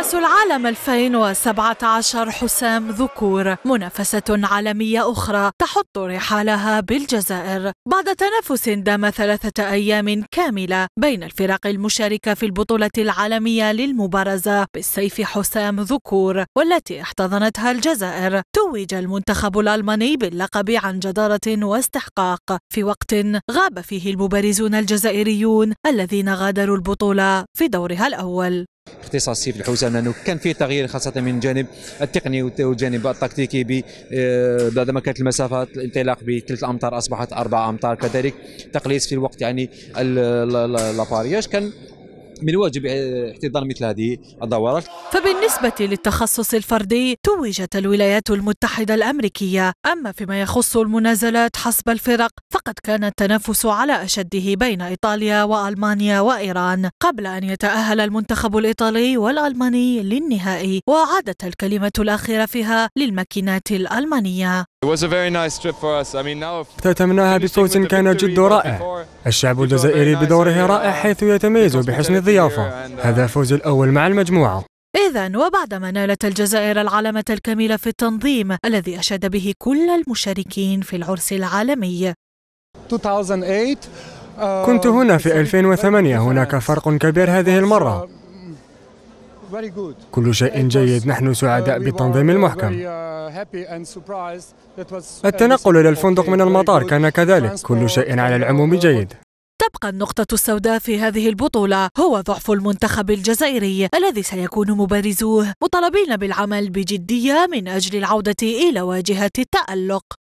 كأس العالم 2017 حسام ذكور منافسة عالمية أخرى تحط رحالها بالجزائر بعد تنافس دام ثلاثة أيام كاملة بين الفرق المشاركة في البطولة العالمية للمبارزة بالسيف حسام ذكور والتي احتضنتها الجزائر توج المنتخب الألماني باللقب عن جدارة واستحقاق في وقت غاب فيه المبارزون الجزائريون الذين غادروا البطولة في دورها الأول اختصاصي في الحوسه لانه كان فيه تغيير خاصه من الجانب التقني والجانب التكتيكي ب آه، بعدما كانت المسافه الانطلاق بثلاث امتار اصبحت اربع امتار كذلك تقليص في الوقت يعني لابارياج كان من واجب احتضان مثل هذه الدورات فبالنسبة للتخصص الفردي توجت الولايات المتحدة الأمريكية أما فيما يخص المنازلات حسب الفرق فقد كان التنافس على أشده بين إيطاليا وألمانيا وإيران قبل أن يتأهل المنتخب الإيطالي والألماني للنهائي وعادت الكلمة الأخيرة فيها للماكينات الألمانية اختتمناها بصوت كان جد رائع الشعب الجزائري بدوره رائع حيث يتميز بحسن الضيافة uh, هذا فوز الأول مع المجموعة إذا وبعدما نالت الجزائر العلامة الكاملة في التنظيم الذي أشاد به كل المشاركين في العرس العالمي uh, كنت هنا في 2008 هناك فرق كبير هذه المرة كل شيء جيد نحن uh, سعداء بالتنظيم المحكم uh, uh, التنقل إلى الفندق من المطار كان كذلك كل شيء على العموم جيد تبقى النقطة السوداء في هذه البطولة هو ضعف المنتخب الجزائري الذي سيكون مبارزوه مطالبين بالعمل بجدية من أجل العودة إلى واجهة التألق